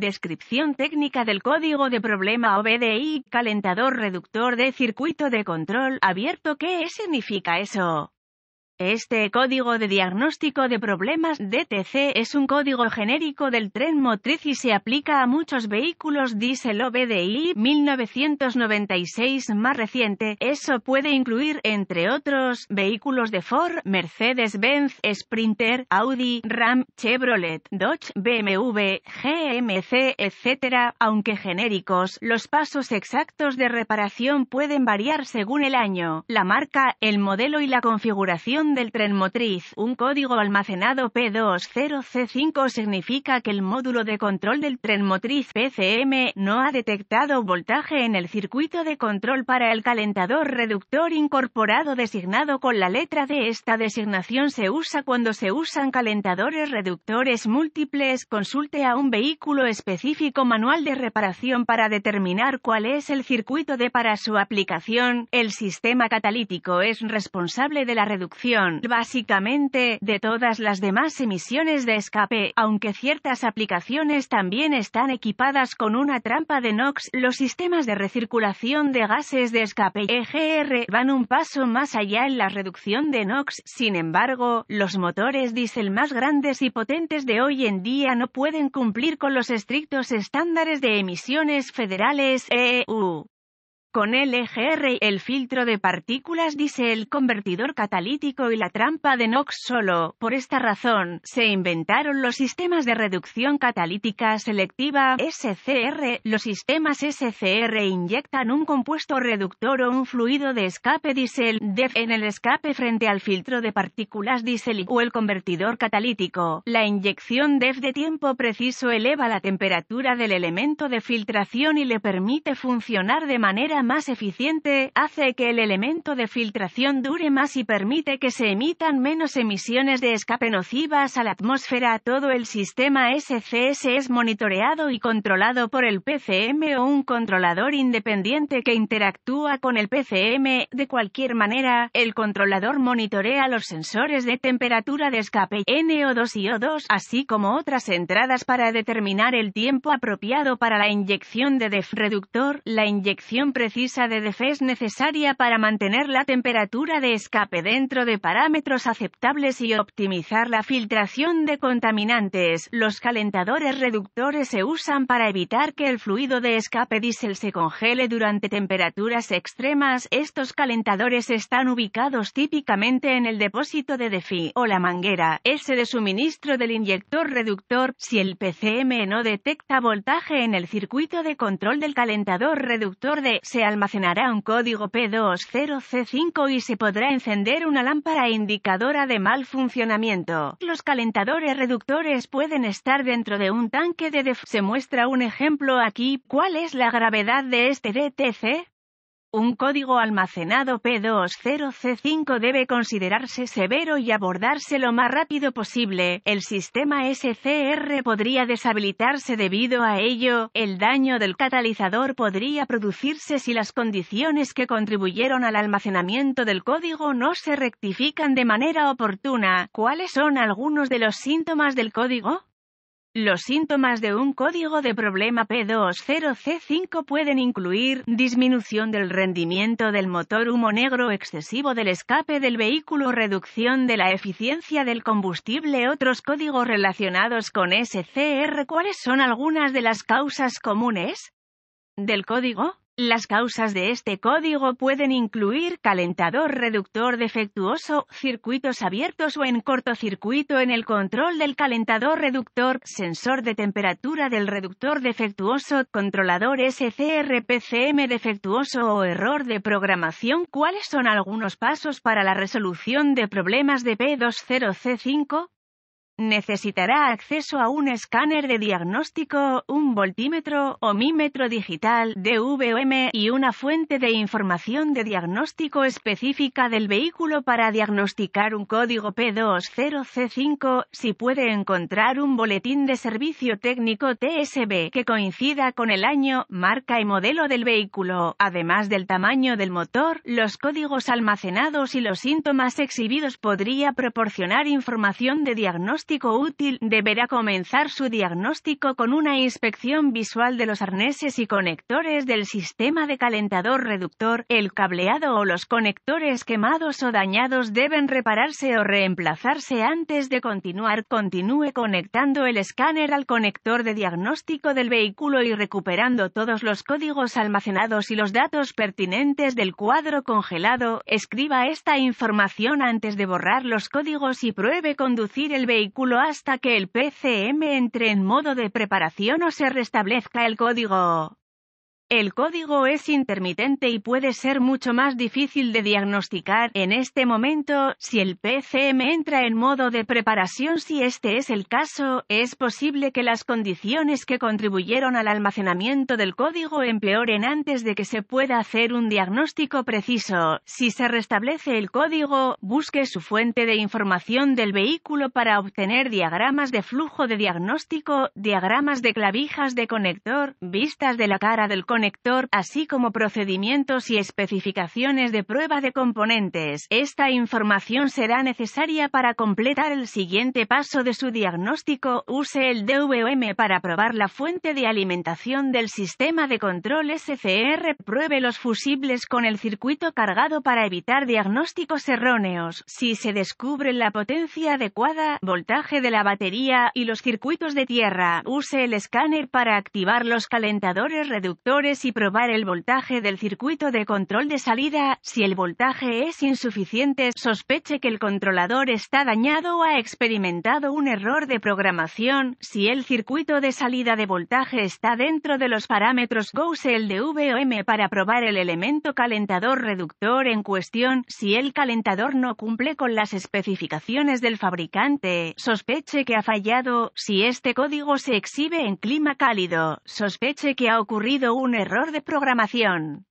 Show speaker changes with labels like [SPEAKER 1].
[SPEAKER 1] Descripción técnica del código de problema OBDI, calentador reductor de circuito de control abierto. ¿Qué significa eso? Este código de diagnóstico de problemas DTC es un código genérico del tren motriz y se aplica a muchos vehículos diésel o 1996 más reciente. Eso puede incluir, entre otros, vehículos de Ford, Mercedes-Benz, Sprinter, Audi, Ram, Chevrolet, Dodge, BMW, GMC, etc. Aunque genéricos, los pasos exactos de reparación pueden variar según el año, la marca, el modelo y la configuración del tren motriz. Un código almacenado P20C5 significa que el módulo de control del tren motriz PCM no ha detectado voltaje en el circuito de control para el calentador reductor incorporado designado con la letra D. Esta designación se usa cuando se usan calentadores reductores múltiples. Consulte a un vehículo específico manual de reparación para determinar cuál es el circuito de para su aplicación. El sistema catalítico es responsable de la reducción básicamente, de todas las demás emisiones de escape, aunque ciertas aplicaciones también están equipadas con una trampa de NOx, los sistemas de recirculación de gases de escape EGR van un paso más allá en la reducción de NOx, sin embargo, los motores diésel más grandes y potentes de hoy en día no pueden cumplir con los estrictos estándares de emisiones federales EU con LGR, el filtro de partículas diésel, convertidor catalítico y la trampa de NOx solo. Por esta razón, se inventaron los sistemas de reducción catalítica selectiva, SCR. Los sistemas SCR inyectan un compuesto reductor o un fluido de escape diésel, DEF, en el escape frente al filtro de partículas diésel o el convertidor catalítico. La inyección DEF de tiempo preciso eleva la temperatura del elemento de filtración y le permite funcionar de manera más eficiente, hace que el elemento de filtración dure más y permite que se emitan menos emisiones de escape nocivas a la atmósfera. Todo el sistema SCS es monitoreado y controlado por el PCM o un controlador independiente que interactúa con el PCM. De cualquier manera, el controlador monitorea los sensores de temperatura de escape NO2 y O2, así como otras entradas para determinar el tiempo apropiado para la inyección de defreductor, La inyección precisa precisa de defensa necesaria para mantener la temperatura de escape dentro de parámetros aceptables y optimizar la filtración de contaminantes. Los calentadores reductores se usan para evitar que el fluido de escape diésel se congele durante temperaturas extremas. Estos calentadores están ubicados típicamente en el depósito de DEFI o la manguera S de suministro del inyector reductor. Si el PCM no detecta voltaje en el circuito de control del calentador reductor de se almacenará un código P20C5 y se podrá encender una lámpara indicadora de mal funcionamiento. Los calentadores reductores pueden estar dentro de un tanque de Se muestra un ejemplo aquí. ¿Cuál es la gravedad de este DTC? Un código almacenado P20C5 debe considerarse severo y abordarse lo más rápido posible. El sistema SCR podría deshabilitarse debido a ello. El daño del catalizador podría producirse si las condiciones que contribuyeron al almacenamiento del código no se rectifican de manera oportuna. ¿Cuáles son algunos de los síntomas del código? Los síntomas de un código de problema P20C5 pueden incluir disminución del rendimiento del motor humo negro excesivo del escape del vehículo, reducción de la eficiencia del combustible. Otros códigos relacionados con SCR. ¿Cuáles son algunas de las causas comunes del código? Las causas de este código pueden incluir calentador reductor defectuoso, circuitos abiertos o en cortocircuito en el control del calentador reductor, sensor de temperatura del reductor defectuoso, controlador SCRPCM defectuoso o error de programación. ¿Cuáles son algunos pasos para la resolución de problemas de P20C5? Necesitará acceso a un escáner de diagnóstico, un voltímetro o mímetro digital DVM y una fuente de información de diagnóstico específica del vehículo para diagnosticar un código P20C5 si puede encontrar un boletín de servicio técnico TSB que coincida con el año, marca y modelo del vehículo, además del tamaño del motor, los códigos almacenados y los síntomas exhibidos podría proporcionar información de diagnóstico diagnóstico útil, deberá comenzar su diagnóstico con una inspección visual de los arneses y conectores del sistema de calentador reductor. El cableado o los conectores quemados o dañados deben repararse o reemplazarse antes de continuar. Continúe conectando el escáner al conector de diagnóstico del vehículo y recuperando todos los códigos almacenados y los datos pertinentes del cuadro congelado. Escriba esta información antes de borrar los códigos y pruebe conducir el vehículo hasta que el PCM entre en modo de preparación o se restablezca el código. El código es intermitente y puede ser mucho más difícil de diagnosticar en este momento. Si el PCM entra en modo de preparación, si este es el caso, es posible que las condiciones que contribuyeron al almacenamiento del código empeoren antes de que se pueda hacer un diagnóstico preciso. Si se restablece el código, busque su fuente de información del vehículo para obtener diagramas de flujo de diagnóstico, diagramas de clavijas de conector, vistas de la cara del conector así como procedimientos y especificaciones de prueba de componentes. Esta información será necesaria para completar el siguiente paso de su diagnóstico. Use el DVM para probar la fuente de alimentación del sistema de control SCR. Pruebe los fusibles con el circuito cargado para evitar diagnósticos erróneos. Si se descubre la potencia adecuada, voltaje de la batería y los circuitos de tierra, use el escáner para activar los calentadores reductores y probar el voltaje del circuito de control de salida. Si el voltaje es insuficiente, sospeche que el controlador está dañado o ha experimentado un error de programación. Si el circuito de salida de voltaje está dentro de los parámetros GoSel el de VOM para probar el elemento calentador reductor en cuestión, si el calentador no cumple con las especificaciones del fabricante, sospeche que ha fallado. Si este código se exhibe en clima cálido, sospeche que ha ocurrido un error de programación.